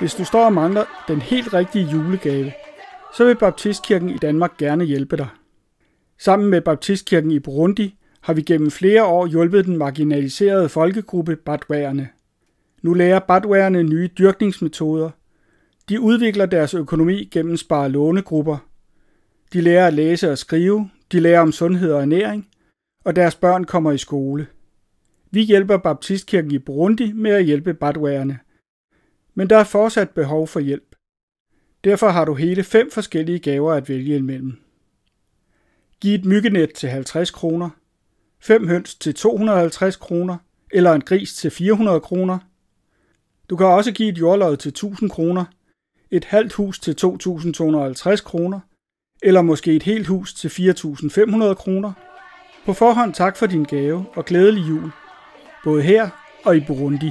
Hvis du står og mangler den helt rigtige julegave, så vil Baptistkirken i Danmark gerne hjælpe dig. Sammen med Baptistkirken i Burundi har vi gennem flere år hjulpet den marginaliserede folkegruppe badwærerne. Nu lærer badwærerne nye dyrkningsmetoder. De udvikler deres økonomi gennem spare lånegrupper. De lærer at læse og skrive, de lærer om sundhed og ernæring, og deres børn kommer i skole. Vi hjælper Baptistkirken i Burundi med at hjælpe badwærerne – men der er fortsat behov for hjælp. Derfor har du hele fem forskellige gaver at vælge imellem. Giv et myggenet til 50 kroner, fem høns til 250 kroner eller en gris til 400 kroner. Du kan også give et jordlod til 1000 kroner, et halvt hus til 2250 kroner eller måske et helt hus til 4.500 kroner. På forhånd tak for din gave og glædelig jul, både her og i Burundi.